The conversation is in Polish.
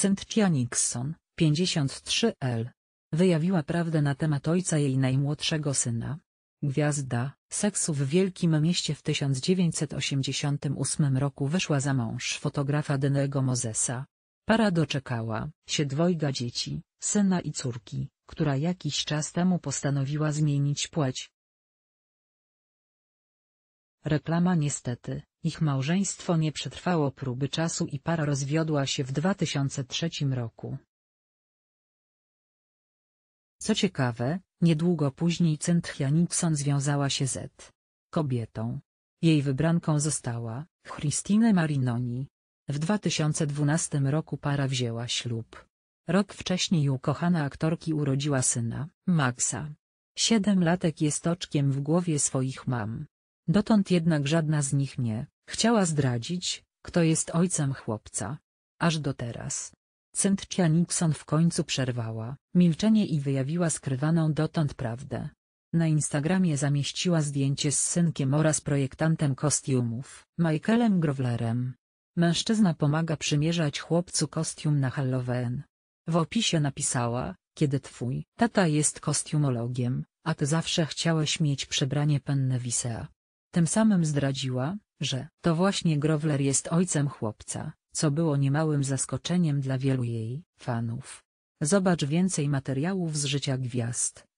Cynthia Nixon, 53L. Wyjawiła prawdę na temat ojca jej najmłodszego syna. Gwiazda, seksu w Wielkim Mieście w 1988 roku wyszła za mąż fotografa Denego Mozesa. Para doczekała się dwojga dzieci, syna i córki, która jakiś czas temu postanowiła zmienić płeć. Reklama niestety, ich małżeństwo nie przetrwało próby czasu i para rozwiodła się w 2003 roku. Co ciekawe, niedługo później Cynthia Nixon związała się z kobietą. Jej wybranką została Christine Marinoni. W 2012 roku para wzięła ślub. Rok wcześniej ukochana aktorki urodziła syna, Maxa. Siedem latek jest oczkiem w głowie swoich mam. Dotąd jednak żadna z nich nie chciała zdradzić, kto jest ojcem chłopca. Aż do teraz. Centcia Nixon w końcu przerwała milczenie i wyjawiła skrywaną dotąd prawdę. Na Instagramie zamieściła zdjęcie z synkiem oraz projektantem kostiumów, Michaelem Grovlerem. Mężczyzna pomaga przymierzać chłopcu kostium na Halloween. W opisie napisała, kiedy twój tata jest kostiumologiem, a ty zawsze chciałeś mieć przebranie Wisea. Tym samym zdradziła, że to właśnie Growler jest ojcem chłopca, co było niemałym zaskoczeniem dla wielu jej fanów. Zobacz więcej materiałów z życia gwiazd.